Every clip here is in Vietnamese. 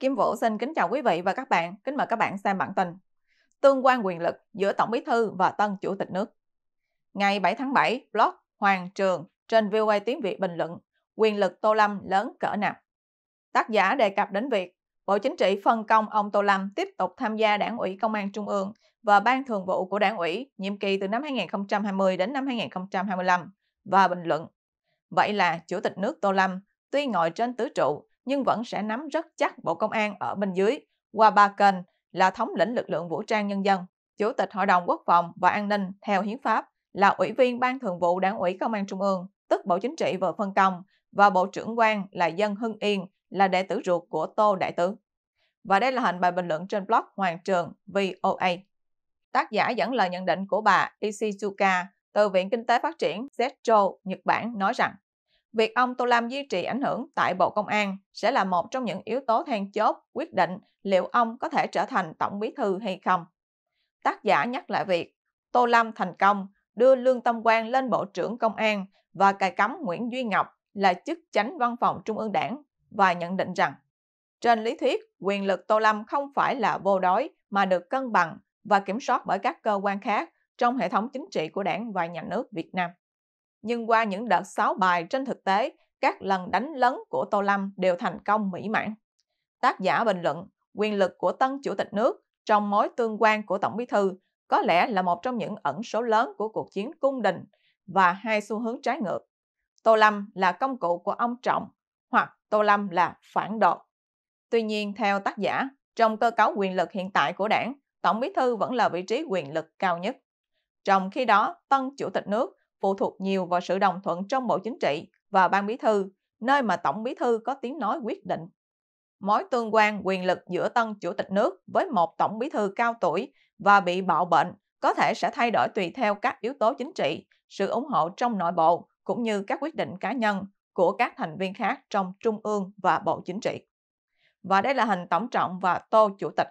Kim Vũ xin kính chào quý vị và các bạn, kính mời các bạn xem bản tin Tương quan quyền lực giữa Tổng Bí Thư và Tân Chủ tịch nước Ngày 7 tháng 7, blog Hoàng Trường trên VOA Tiếng Việt bình luận Quyền lực Tô Lâm lớn cỡ nào? Tác giả đề cập đến việc Bộ Chính trị phân công ông Tô Lâm tiếp tục tham gia Đảng ủy Công an Trung ương và Ban Thường vụ của Đảng ủy nhiệm kỳ từ năm 2020 đến năm 2025 và bình luận Vậy là Chủ tịch nước Tô Lâm tuy ngồi trên tứ trụ nhưng vẫn sẽ nắm rất chắc Bộ Công an ở bên dưới qua ba kênh là thống lĩnh lực lượng vũ trang nhân dân, Chủ tịch Hội đồng Quốc phòng và An ninh theo hiến pháp là Ủy viên Ban Thường vụ Đảng ủy Công an Trung ương, tức Bộ Chính trị vừa phân công, và Bộ trưởng quan là Dân Hưng Yên, là đệ tử ruột của Tô Đại Tướng. Và đây là hình bài bình luận trên blog Hoàng Trường VOA. Tác giả dẫn lời nhận định của bà Ishizuka từ Viện Kinh tế Phát triển Zetto, Nhật Bản nói rằng Việc ông Tô Lâm duy trì ảnh hưởng tại Bộ Công an sẽ là một trong những yếu tố then chốt quyết định liệu ông có thể trở thành tổng bí thư hay không. Tác giả nhắc lại việc Tô Lâm thành công đưa Lương Tâm Quang lên Bộ trưởng Công an và cài cắm Nguyễn Duy Ngọc là chức chánh văn phòng Trung ương Đảng và nhận định rằng trên lý thuyết quyền lực Tô Lâm không phải là vô đói mà được cân bằng và kiểm soát bởi các cơ quan khác trong hệ thống chính trị của đảng và nhà nước Việt Nam nhưng qua những đợt sáu bài trên thực tế, các lần đánh lấn của Tô Lâm đều thành công mỹ mãn. Tác giả bình luận, quyền lực của tân chủ tịch nước trong mối tương quan của Tổng Bí Thư có lẽ là một trong những ẩn số lớn của cuộc chiến cung đình và hai xu hướng trái ngược. Tô Lâm là công cụ của ông Trọng hoặc Tô Lâm là phản đột. Tuy nhiên, theo tác giả, trong cơ cấu quyền lực hiện tại của đảng, Tổng Bí Thư vẫn là vị trí quyền lực cao nhất. Trong khi đó, tân chủ tịch nước phụ thuộc nhiều vào sự đồng thuận trong Bộ Chính trị và Ban Bí thư, nơi mà Tổng Bí thư có tiếng nói quyết định. Mối tương quan quyền lực giữa tân chủ tịch nước với một tổng bí thư cao tuổi và bị bạo bệnh có thể sẽ thay đổi tùy theo các yếu tố chính trị, sự ủng hộ trong nội bộ cũng như các quyết định cá nhân của các thành viên khác trong Trung ương và Bộ Chính trị. Và đây là hình tổng trọng và tô chủ tịch.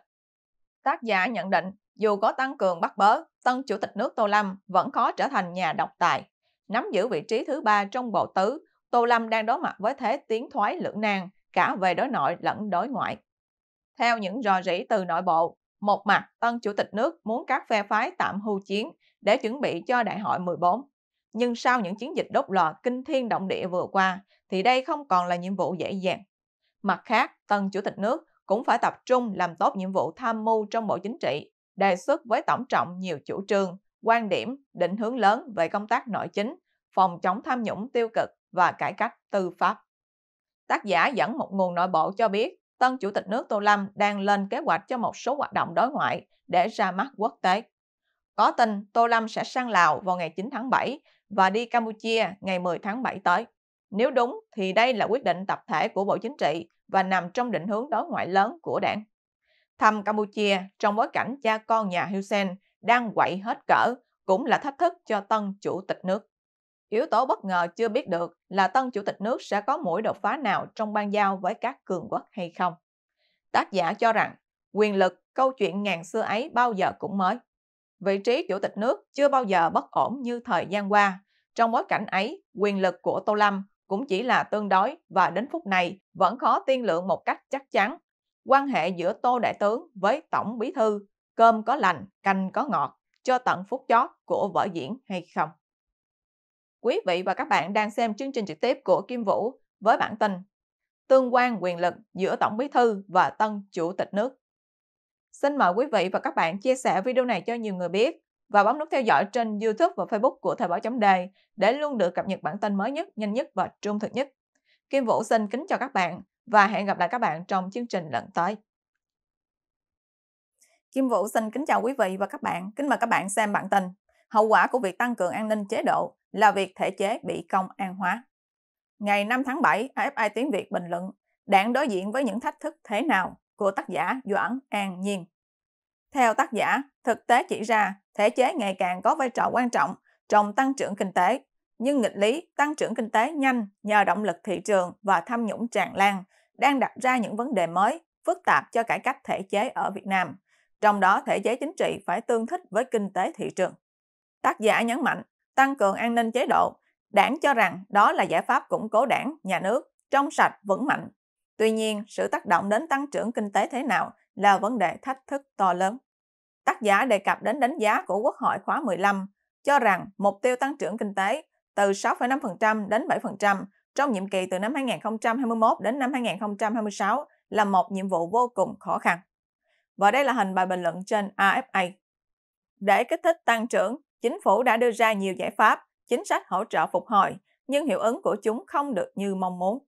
Tác giả nhận định, dù có tăng cường bắt bớ, tân chủ tịch nước Tô Lâm vẫn khó trở thành nhà độc tài. Nắm giữ vị trí thứ ba trong bộ tứ, Tô Lâm đang đối mặt với thế tiến thoái lưỡng nan cả về đối nội lẫn đối ngoại. Theo những rò rỉ từ nội bộ, một mặt tân chủ tịch nước muốn các phe phái tạm hưu chiến để chuẩn bị cho đại hội 14. Nhưng sau những chiến dịch đốt lò kinh thiên động địa vừa qua, thì đây không còn là nhiệm vụ dễ dàng. Mặt khác, tân chủ tịch nước cũng phải tập trung làm tốt nhiệm vụ tham mưu trong Bộ Chính trị đề xuất với Tổng trọng nhiều chủ trương, quan điểm, định hướng lớn về công tác nội chính, phòng chống tham nhũng tiêu cực và cải cách tư pháp. Tác giả dẫn một nguồn nội bộ cho biết, tân Chủ tịch nước Tô Lâm đang lên kế hoạch cho một số hoạt động đối ngoại để ra mắt quốc tế. Có tin Tô Lâm sẽ sang Lào vào ngày 9 tháng 7 và đi Campuchia ngày 10 tháng 7 tới. Nếu đúng thì đây là quyết định tập thể của Bộ Chính trị và nằm trong định hướng đối ngoại lớn của đảng thăm Campuchia trong bối cảnh cha con nhà Hun Sen đang quậy hết cỡ cũng là thách thức cho tân chủ tịch nước. Yếu tố bất ngờ chưa biết được là tân chủ tịch nước sẽ có mũi đột phá nào trong ban giao với các cường quốc hay không. Tác giả cho rằng quyền lực câu chuyện ngàn xưa ấy bao giờ cũng mới. Vị trí chủ tịch nước chưa bao giờ bất ổn như thời gian qua. Trong bối cảnh ấy, quyền lực của Tô Lâm cũng chỉ là tương đối và đến phút này vẫn khó tiên lượng một cách chắc chắn quan hệ giữa Tô Đại Tướng với Tổng Bí Thư, cơm có lành, canh có ngọt, cho tận phút chót của vở diễn hay không? Quý vị và các bạn đang xem chương trình trực tiếp của Kim Vũ với bản tin Tương quan quyền lực giữa Tổng Bí Thư và Tân Chủ tịch nước. Xin mời quý vị và các bạn chia sẻ video này cho nhiều người biết và bấm nút theo dõi trên YouTube và Facebook của Thời báo chấm đề để luôn được cập nhật bản tin mới nhất, nhanh nhất và trung thực nhất. Kim Vũ xin kính chào các bạn và hẹn gặp lại các bạn trong chương trình lần tới. Kim Vũ xin kính chào quý vị và các bạn. Kính mời các bạn xem bản tin. Hậu quả của việc tăng cường an ninh chế độ là việc thể chế bị công an hóa. Ngày 5 tháng 7, AFI Tiếng Việt bình luận Đảng đối diện với những thách thức thế nào của tác giả Doãn An Nhiên. Theo tác giả, thực tế chỉ ra thể chế ngày càng có vai trò quan trọng trong tăng trưởng kinh tế. Nhưng nghịch lý, tăng trưởng kinh tế nhanh nhờ động lực thị trường và tham nhũng tràn lan đang đặt ra những vấn đề mới, phức tạp cho cải cách thể chế ở Việt Nam, trong đó thể chế chính trị phải tương thích với kinh tế thị trường. Tác giả nhấn mạnh, tăng cường an ninh chế độ, đảng cho rằng đó là giải pháp củng cố đảng, nhà nước, trong sạch, vững mạnh. Tuy nhiên, sự tác động đến tăng trưởng kinh tế thế nào là vấn đề thách thức to lớn. Tác giả đề cập đến đánh giá của Quốc hội khóa 15 cho rằng mục tiêu tăng trưởng kinh tế từ 6,5% đến 7% trong nhiệm kỳ từ năm 2021 đến năm 2026 là một nhiệm vụ vô cùng khó khăn. Và đây là hình bài bình luận trên AFA. Để kích thích tăng trưởng, chính phủ đã đưa ra nhiều giải pháp, chính sách hỗ trợ phục hồi, nhưng hiệu ứng của chúng không được như mong muốn.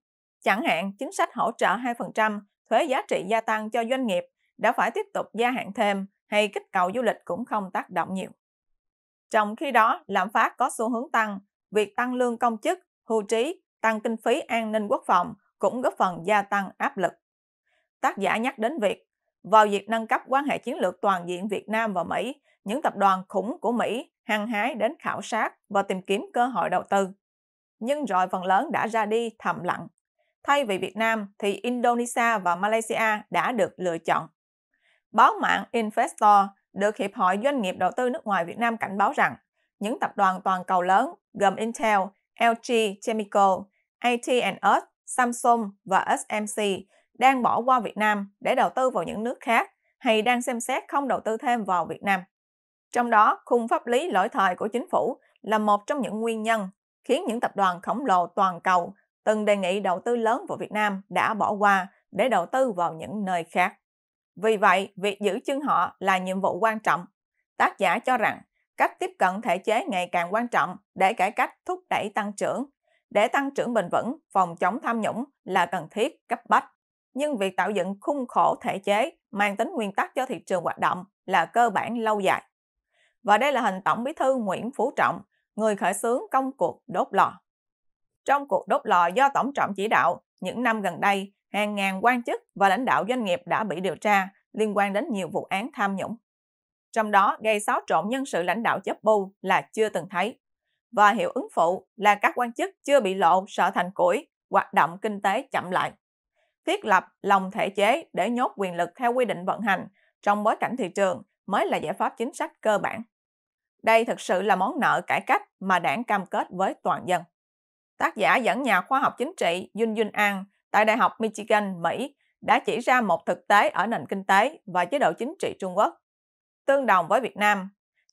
Chẳng hạn, chính sách hỗ trợ 2% thuế giá trị gia tăng cho doanh nghiệp đã phải tiếp tục gia hạn thêm hay kích cầu du lịch cũng không tác động nhiều. Trong khi đó, lạm phát có xu hướng tăng, việc tăng lương công chức, hưu trí tăng kinh phí an ninh quốc phòng cũng góp phần gia tăng áp lực. Tác giả nhắc đến việc, vào việc nâng cấp quan hệ chiến lược toàn diện Việt Nam và Mỹ, những tập đoàn khủng của Mỹ hăng hái đến khảo sát và tìm kiếm cơ hội đầu tư. Nhưng rồi phần lớn đã ra đi thầm lặng. Thay vì Việt Nam thì Indonesia và Malaysia đã được lựa chọn. Báo mạng Investor được Hiệp hội Doanh nghiệp Đầu tư nước ngoài Việt Nam cảnh báo rằng những tập đoàn toàn cầu lớn gồm Intel, LG Chemical, AT&S, Samsung và SMC đang bỏ qua Việt Nam để đầu tư vào những nước khác hay đang xem xét không đầu tư thêm vào Việt Nam. Trong đó, khung pháp lý lỗi thời của chính phủ là một trong những nguyên nhân khiến những tập đoàn khổng lồ toàn cầu từng đề nghị đầu tư lớn vào Việt Nam đã bỏ qua để đầu tư vào những nơi khác. Vì vậy, việc giữ chân họ là nhiệm vụ quan trọng. Tác giả cho rằng cách tiếp cận thể chế ngày càng quan trọng để cải cách thúc đẩy tăng trưởng. Để tăng trưởng bền vững, phòng chống tham nhũng là cần thiết, cấp bách. Nhưng việc tạo dựng khung khổ thể chế mang tính nguyên tắc cho thị trường hoạt động là cơ bản lâu dài. Và đây là hình Tổng Bí thư Nguyễn Phú Trọng, người khởi xướng công cuộc đốt lò. Trong cuộc đốt lò do Tổng Trọng chỉ đạo, những năm gần đây, hàng ngàn quan chức và lãnh đạo doanh nghiệp đã bị điều tra liên quan đến nhiều vụ án tham nhũng trong đó gây xáo trộn nhân sự lãnh đạo chấp bu là chưa từng thấy. Và hiệu ứng phụ là các quan chức chưa bị lộ sợ thành củi, hoạt động kinh tế chậm lại. Thiết lập lòng thể chế để nhốt quyền lực theo quy định vận hành trong bối cảnh thị trường mới là giải pháp chính sách cơ bản. Đây thực sự là món nợ cải cách mà đảng cam kết với toàn dân. Tác giả dẫn nhà khoa học chính trị Yun Yun An tại Đại học Michigan, Mỹ đã chỉ ra một thực tế ở nền kinh tế và chế độ chính trị Trung Quốc tương đồng với Việt Nam,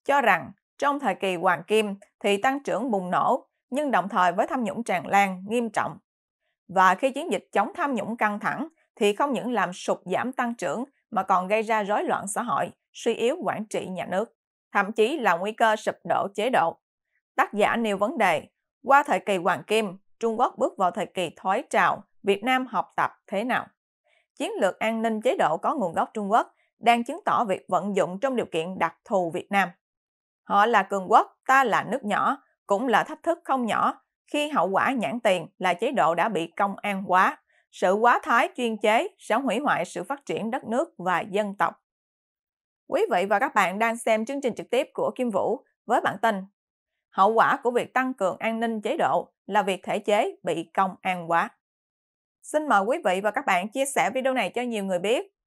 cho rằng trong thời kỳ Hoàng Kim thì tăng trưởng bùng nổ nhưng đồng thời với tham nhũng tràn lan nghiêm trọng. Và khi chiến dịch chống tham nhũng căng thẳng thì không những làm sụt giảm tăng trưởng mà còn gây ra rối loạn xã hội, suy yếu quản trị nhà nước, thậm chí là nguy cơ sụp đổ chế độ. Tác giả nêu vấn đề, qua thời kỳ Hoàng Kim, Trung Quốc bước vào thời kỳ thoái trào, Việt Nam học tập thế nào? Chiến lược an ninh chế độ có nguồn gốc Trung Quốc đang chứng tỏ việc vận dụng trong điều kiện đặc thù Việt Nam. Họ là cường quốc, ta là nước nhỏ, cũng là thách thức không nhỏ khi hậu quả nhãn tiền là chế độ đã bị công an hóa. Sự quá thái chuyên chế sẽ hủy hoại sự phát triển đất nước và dân tộc. Quý vị và các bạn đang xem chương trình trực tiếp của Kim Vũ với bản tin Hậu quả của việc tăng cường an ninh chế độ là việc thể chế bị công an hóa. Xin mời quý vị và các bạn chia sẻ video này cho nhiều người biết